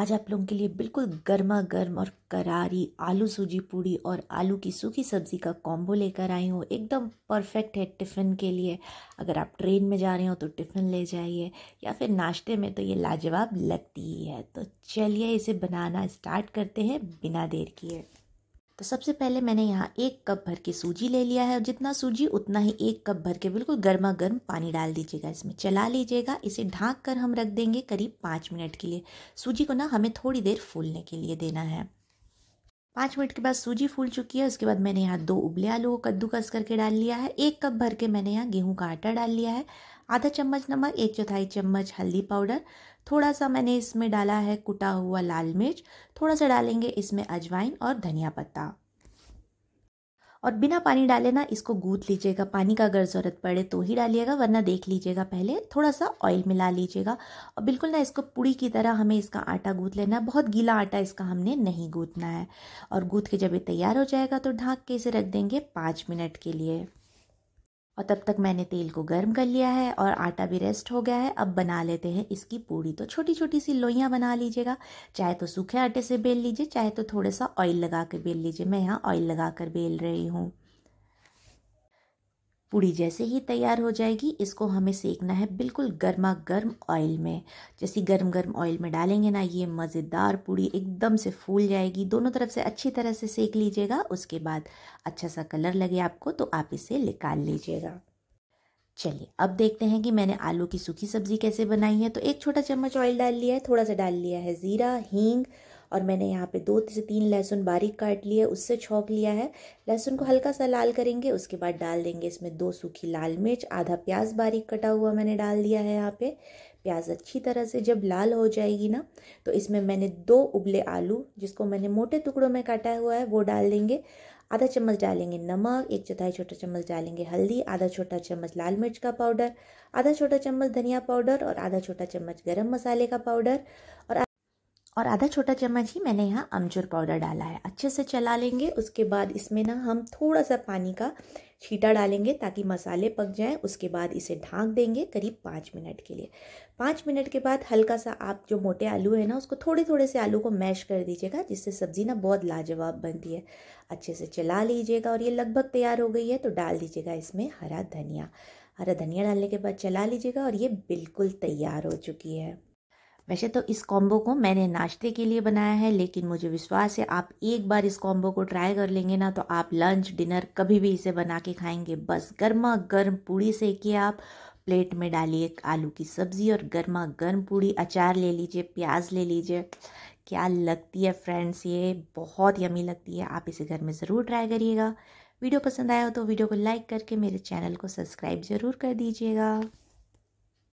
आज आप लोगों के लिए बिल्कुल गर्मा गर्म और करारी आलू सूजी पूड़ी और आलू की सूखी सब्ज़ी का कॉम्बो लेकर आई हूँ एकदम परफेक्ट है टिफ़िन के लिए अगर आप ट्रेन में जा रहे हो तो टिफ़िन ले जाइए या फिर नाश्ते में तो ये लाजवाब लगती ही है तो चलिए इसे बनाना स्टार्ट करते हैं बिना देर किए तो सबसे पहले मैंने यहाँ एक कप भर के सूजी ले लिया है जितना सूजी उतना ही एक कप भर के बिल्कुल गर्मा गर्म पानी डाल दीजिएगा इसमें चला लीजिएगा इसे ढाँक कर हम रख देंगे करीब पाँच मिनट के लिए सूजी को ना हमें थोड़ी देर फूलने के लिए देना है पाँच मिनट के बाद सूजी फूल चुकी है उसके बाद मैंने यहाँ दो उबले आलू को कद्दूकस करके डाल लिया है एक कप भर के मैंने यहाँ गेहूं का आटा डाल लिया है आधा चम्मच नमक एक चौथाई चम्मच हल्दी पाउडर थोड़ा सा मैंने इसमें डाला है कुटा हुआ लाल मिर्च थोड़ा सा डालेंगे इसमें अजवाइन और धनिया पत्ता और बिना पानी डाले ना इसको गूथ लीजिएगा पानी का अगर ज़रूरत पड़े तो ही डालिएगा वरना देख लीजिएगा पहले थोड़ा सा ऑयल मिला लीजिएगा और बिल्कुल ना इसको पूड़ी की तरह हमें इसका आटा गूथ लेना है बहुत गीला आटा इसका हमने नहीं गूथना है और गूथ के जब ये तैयार हो जाएगा तो ढाँक के इसे रख देंगे पाँच मिनट के लिए और तब तक मैंने तेल को गर्म कर लिया है और आटा भी रेस्ट हो गया है अब बना लेते हैं इसकी पूड़ी तो छोटी छोटी सी लोइयाँ बना लीजिएगा चाहे तो सूखे आटे से बेल लीजिए चाहे तो थोड़ा सा ऑयल लगा कर बेल लीजिए मैं यहाँ ऑयल लगा कर बेल रही हूँ पूड़ी जैसे ही तैयार हो जाएगी इसको हमें सेकना है बिल्कुल गर्मा गर्म ऑयल में जैसे गर्म गर्म ऑयल में डालेंगे ना ये मज़ेदार पूड़ी एकदम से फूल जाएगी दोनों तरफ से अच्छी तरह से सेक लीजिएगा उसके बाद अच्छा सा कलर लगे आपको तो आप इसे निकाल लीजिएगा चलिए अब देखते हैं कि मैंने आलू की सूखी सब्ज़ी कैसे बनाई है तो एक छोटा चम्मच ऑयल डाल लिया है थोड़ा सा डाल लिया है ज़ीरा हींग और मैंने यहाँ पे दो से तीन लहसुन बारीक काट लिए उससे छोंक लिया है लहसुन को हल्का सा लाल करेंगे उसके बाद डाल देंगे इसमें दो सूखी लाल मिर्च आधा प्याज बारीक कटा हुआ मैंने डाल दिया है यहाँ पे प्याज अच्छी तरह से जब लाल हो जाएगी ना तो इसमें मैंने दो उबले आलू जिसको मैंने मोटे टुकड़ों में काटा हुआ है वो डाल देंगे आधा चम्मच डालेंगे नमक एक चौथाई छोटा चम्मच डालेंगे हल्दी आधा छोटा चम्मच लाल मिर्च का पाउडर आधा छोटा चम्मच धनिया पाउडर और आधा छोटा चम्मच गरम मसाले का पाउडर और और आधा छोटा चम्मच ही मैंने यहाँ अमचूर पाउडर डाला है अच्छे से चला लेंगे उसके बाद इसमें ना हम थोड़ा सा पानी का छीटा डालेंगे ताकि मसाले पक जाएं उसके बाद इसे ढांक देंगे करीब पाँच मिनट के लिए पाँच मिनट के बाद हल्का सा आप जो मोटे आलू है ना उसको थोड़े थोड़े से आलू को मैश कर दीजिएगा जिससे सब्ज़ी ना बहुत लाजवाब बनती है अच्छे से चला लीजिएगा और ये लगभग तैयार हो गई है तो डाल दीजिएगा इसमें हरा धनिया हरा धनिया डालने के बाद चला लीजिएगा और ये बिल्कुल तैयार हो चुकी है वैसे तो इस कॉम्बो को मैंने नाश्ते के लिए बनाया है लेकिन मुझे विश्वास है आप एक बार इस कॉम्बो को ट्राई कर लेंगे ना तो आप लंच डिनर कभी भी इसे बना के खाएंगे बस गर्मा गर्म पूड़ी सेकिए आप प्लेट में डालिए आलू की सब्ज़ी और गर्मा गर्म पूड़ी अचार ले लीजिए प्याज ले लीजिए क्या लगती है फ्रेंड्स ये बहुत यमी लगती है आप इसे घर में ज़रूर ट्राई करिएगा वीडियो पसंद आया हो तो वीडियो को लाइक करके मेरे चैनल को सब्सक्राइब ज़रूर कर दीजिएगा